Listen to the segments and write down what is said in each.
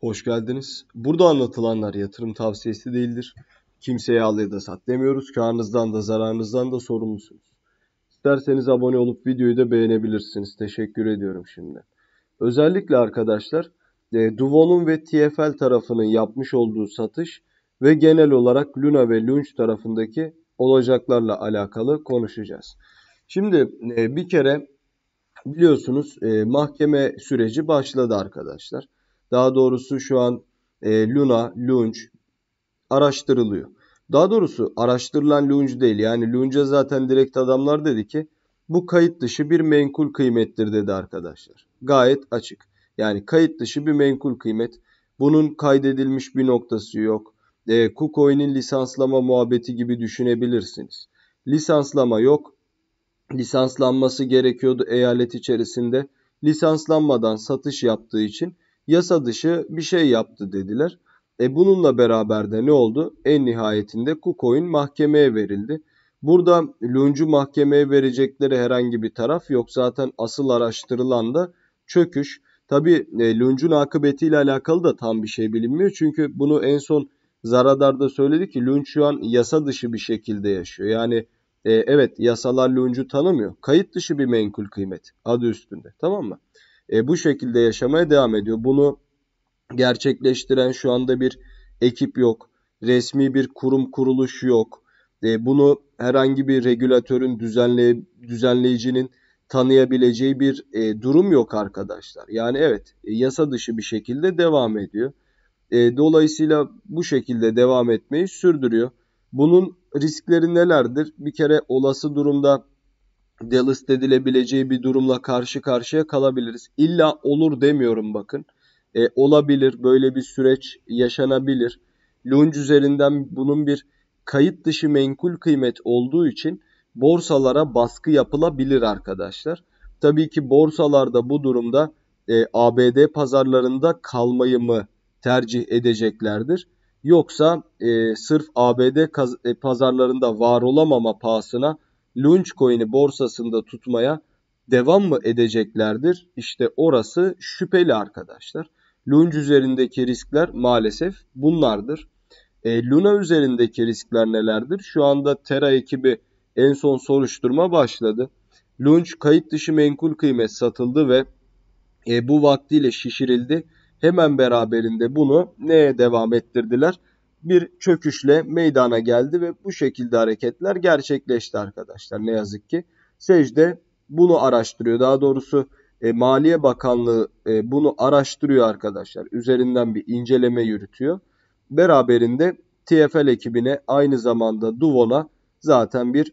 Hoş geldiniz. Burada anlatılanlar yatırım tavsiyesi değildir. Kimseye al ya da sat demiyoruz. Karnınızdan da zararınızdan da sorumlusunuz. İsterseniz abone olup videoyu da beğenebilirsiniz. Teşekkür ediyorum şimdi. Özellikle arkadaşlar e, Duvon'un ve TFL tarafının yapmış olduğu satış ve genel olarak Luna ve Lunch tarafındaki olacaklarla alakalı konuşacağız. Şimdi e, bir kere biliyorsunuz e, mahkeme süreci başladı arkadaşlar. Daha doğrusu şu an e, Luna, Lunge araştırılıyor. Daha doğrusu araştırılan Lunge değil. Yani Lunge'a zaten direkt adamlar dedi ki bu kayıt dışı bir menkul kıymettir dedi arkadaşlar. Gayet açık. Yani kayıt dışı bir menkul kıymet. Bunun kaydedilmiş bir noktası yok. E, KuCoin'in lisanslama muhabbeti gibi düşünebilirsiniz. Lisanslama yok. Lisanslanması gerekiyordu eyalet içerisinde. Lisanslanmadan satış yaptığı için yasa dışı bir şey yaptı dediler. E bununla beraber de ne oldu? En nihayetinde KuCoin mahkemeye verildi. Burada Luncu mahkemeye verecekleri herhangi bir taraf yok. Zaten asıl araştırılan da çöküş. Tabi e, Luncu'nun akıbetiyle alakalı da tam bir şey bilinmiyor. Çünkü bunu en son Zaradar'da söyledi ki Lunç şu an yasa dışı bir şekilde yaşıyor. Yani e, evet yasalar Luncu tanımıyor. Kayıt dışı bir menkul kıymet adı üstünde tamam mı? e, bu şekilde yaşamaya devam ediyor. Bunu gerçekleştiren şu anda bir ekip yok. Resmi bir kurum kuruluş yok. E, bunu herhangi bir regülatörün, düzenle, düzenleyicinin tanıyabileceği bir e, durum yok arkadaşlar. Yani evet e, yasa dışı bir şekilde devam ediyor. E, dolayısıyla bu şekilde devam etmeyi sürdürüyor. Bunun riskleri nelerdir? Bir kere olası durumda delist edilebileceği bir durumla karşı karşıya kalabiliriz. İlla olur demiyorum bakın. E, olabilir böyle bir süreç yaşanabilir. Lunge üzerinden bunun bir kayıt dışı menkul kıymet olduğu için borsalara baskı yapılabilir arkadaşlar. Tabii ki borsalarda bu durumda e, ABD pazarlarında kalmayı mı tercih edeceklerdir? Yoksa e, sırf ABD e, pazarlarında var olamama pahasına Launchcoin'i borsasında tutmaya devam mı edeceklerdir? İşte orası şüpheli arkadaşlar. Lunch üzerindeki riskler maalesef bunlardır. E, Luna üzerindeki riskler nelerdir? Şu anda Terra ekibi en son soruşturma başladı. Lunch kayıt dışı menkul kıymet satıldı ve e, bu vaktiyle şişirildi. Hemen beraberinde bunu neye devam ettirdiler? bir çöküşle meydana geldi ve bu şekilde hareketler gerçekleşti arkadaşlar ne yazık ki. Secde bunu araştırıyor daha doğrusu e, Maliye Bakanlığı e, bunu araştırıyor arkadaşlar. Üzerinden bir inceleme yürütüyor. Beraberinde TFL ekibine aynı zamanda Duvon'a zaten bir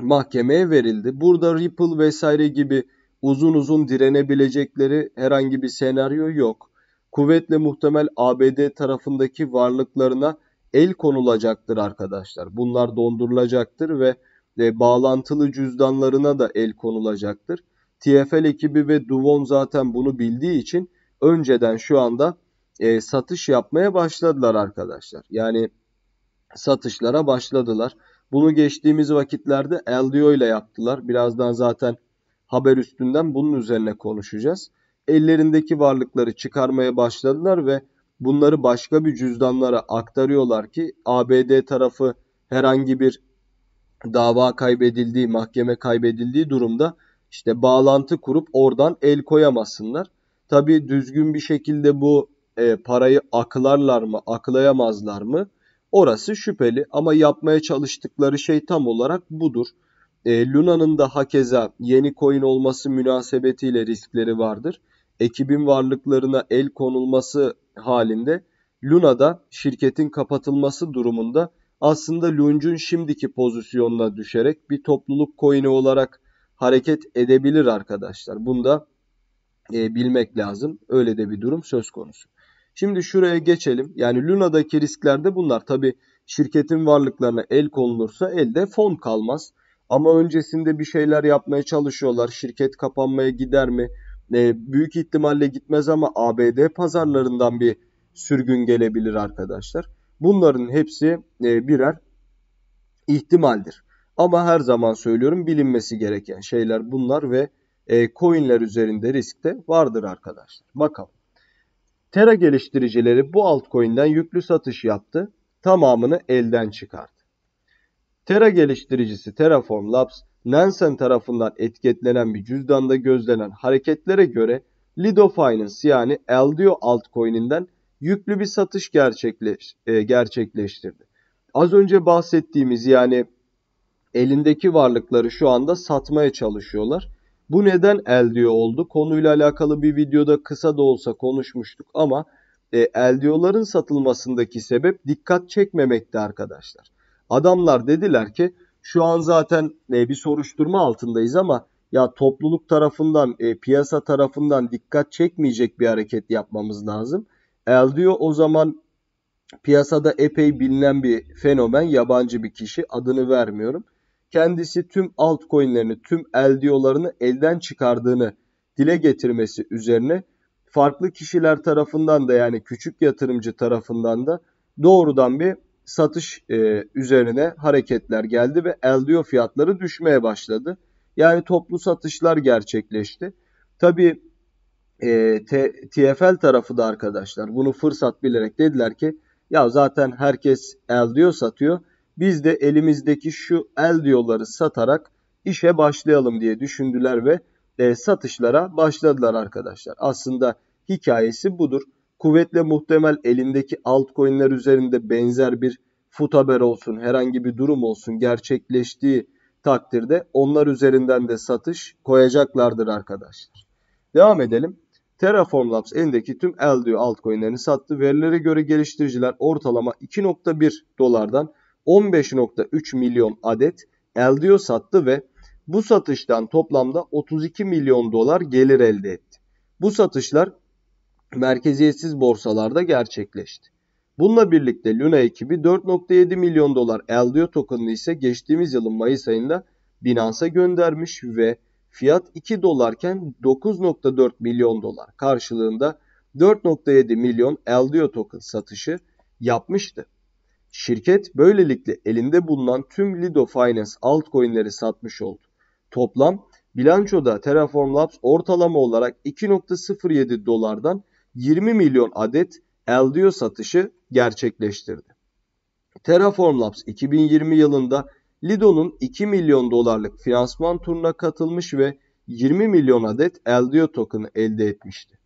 mahkemeye verildi. Burada Ripple vesaire gibi uzun uzun direnebilecekleri herhangi bir senaryo yok kuvvetle muhtemel ABD tarafındaki varlıklarına el konulacaktır arkadaşlar. Bunlar dondurulacaktır ve e, bağlantılı cüzdanlarına da el konulacaktır. TFL ekibi ve Duvon zaten bunu bildiği için önceden şu anda e, satış yapmaya başladılar arkadaşlar. Yani satışlara başladılar. Bunu geçtiğimiz vakitlerde LDO ile yaptılar. Birazdan zaten haber üstünden bunun üzerine konuşacağız ellerindeki varlıkları çıkarmaya başladılar ve bunları başka bir cüzdanlara aktarıyorlar ki ABD tarafı herhangi bir dava kaybedildiği, mahkeme kaybedildiği durumda işte bağlantı kurup oradan el koyamasınlar. Tabii düzgün bir şekilde bu e, parayı aklarlar mı, aklayamazlar mı? Orası şüpheli ama yapmaya çalıştıkları şey tam olarak budur. E, Luna'nın da hakeza yeni coin olması münasebetiyle riskleri vardır ekibin varlıklarına el konulması halinde Luna'da şirketin kapatılması durumunda aslında Lunge'un şimdiki pozisyonuna düşerek bir topluluk coin'i olarak hareket edebilir arkadaşlar. Bunu da e, bilmek lazım. Öyle de bir durum söz konusu. Şimdi şuraya geçelim. Yani Luna'daki riskler de bunlar. Tabi şirketin varlıklarına el konulursa elde fon kalmaz. Ama öncesinde bir şeyler yapmaya çalışıyorlar. Şirket kapanmaya gider mi? e, büyük ihtimalle gitmez ama ABD pazarlarından bir sürgün gelebilir arkadaşlar. Bunların hepsi e, birer ihtimaldir. Ama her zaman söylüyorum bilinmesi gereken şeyler bunlar ve e, coinler üzerinde risk de vardır arkadaşlar. Bakalım. Terra geliştiricileri bu altcoin'den yüklü satış yaptı. Tamamını elden çıkardı. Terra geliştiricisi Terraform Labs Nansen tarafından etiketlenen bir cüzdanda gözlenen hareketlere göre Lido Finance yani Eldio altcoin'inden yüklü bir satış gerçekleş, e, gerçekleştirdi. Az önce bahsettiğimiz yani elindeki varlıkları şu anda satmaya çalışıyorlar. Bu neden Eldio oldu? Konuyla alakalı bir videoda kısa da olsa konuşmuştuk ama e, Eldio'ların satılmasındaki sebep dikkat çekmemekti arkadaşlar. Adamlar dediler ki şu an zaten e, bir soruşturma altındayız ama ya topluluk tarafından, e, piyasa tarafından dikkat çekmeyecek bir hareket yapmamız lazım. Eldio o zaman piyasada epey bilinen bir fenomen, yabancı bir kişi. Adını vermiyorum. Kendisi tüm altcoin'lerini, tüm Eldio'larını elden çıkardığını dile getirmesi üzerine farklı kişiler tarafından da yani küçük yatırımcı tarafından da doğrudan bir satış e, üzerine hareketler geldi ve eldio fiyatları düşmeye başladı. Yani toplu satışlar gerçekleşti. Tabi e, TFL tarafı da arkadaşlar bunu fırsat bilerek dediler ki ya zaten herkes eldio satıyor. Biz de elimizdeki şu eldioları satarak işe başlayalım diye düşündüler ve e, satışlara başladılar arkadaşlar. Aslında hikayesi budur. Kuvvetle muhtemel elindeki altcoin'ler üzerinde benzer bir fut haber olsun, herhangi bir durum olsun gerçekleştiği takdirde onlar üzerinden de satış koyacaklardır arkadaşlar. Devam edelim. Terraform Labs elindeki tüm LDO altcoin'lerini sattı. Verilere göre geliştiriciler ortalama 2.1 dolardan 15.3 milyon adet LDO sattı ve bu satıştan toplamda 32 milyon dolar gelir elde etti. Bu satışlar merkeziyetsiz borsalarda gerçekleşti. Bununla birlikte Luna ekibi 4.7 milyon dolar LDO tokenını ise geçtiğimiz yılın Mayıs ayında Binance'a göndermiş ve fiyat 2 dolarken 9.4 milyon dolar karşılığında 4.7 milyon LDO token satışı yapmıştı. Şirket böylelikle elinde bulunan tüm Lido Finance altcoin'leri satmış oldu. Toplam bilançoda Terraform Labs ortalama olarak 2.07 dolardan 20 milyon adet LDO satışı gerçekleştirdi. Terraform Labs 2020 yılında Lido'nun 2 milyon dolarlık finansman turuna katılmış ve 20 milyon adet LDO token'ı elde etmişti.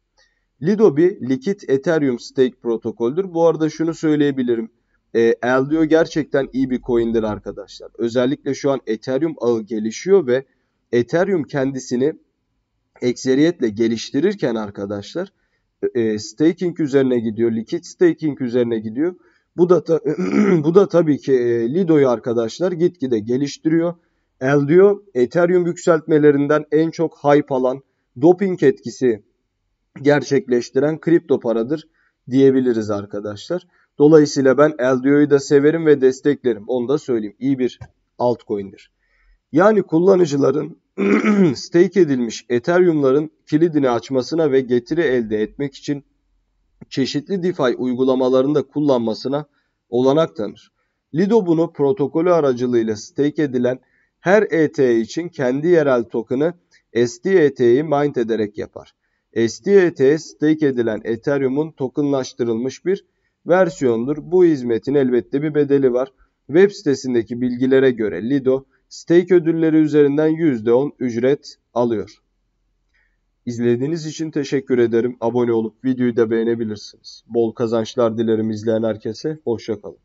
Lido bir likit Ethereum stake protokoldür. Bu arada şunu söyleyebilirim. E, ee, LDO gerçekten iyi bir coin'dir arkadaşlar. Özellikle şu an Ethereum ağı gelişiyor ve Ethereum kendisini ekseriyetle geliştirirken arkadaşlar e, staking üzerine gidiyor. Likit staking üzerine gidiyor. Bu da ta, bu da tabii ki e, Lido'yu arkadaşlar gitgide geliştiriyor. El diyor Ethereum yükseltmelerinden en çok hype alan doping etkisi gerçekleştiren kripto paradır diyebiliriz arkadaşlar. Dolayısıyla ben Eldio'yu da severim ve desteklerim. Onu da söyleyeyim. İyi bir altcoin'dir. Yani kullanıcıların stake edilmiş Ethereum'ların kilidini açmasına ve getiri elde etmek için çeşitli DeFi uygulamalarında kullanmasına olanak tanır. Lido bunu protokolü aracılığıyla stake edilen her ETH için kendi yerel token'ı SDETH'i mint ederek yapar. SDETH stake edilen Ethereum'un tokenlaştırılmış bir versiyondur. Bu hizmetin elbette bir bedeli var. Web sitesindeki bilgilere göre Lido Stake ödülleri üzerinden %10 ücret alıyor. İzlediğiniz için teşekkür ederim. Abone olup videoyu da beğenebilirsiniz. Bol kazançlar dilerim izleyen herkese. Hoşçakalın.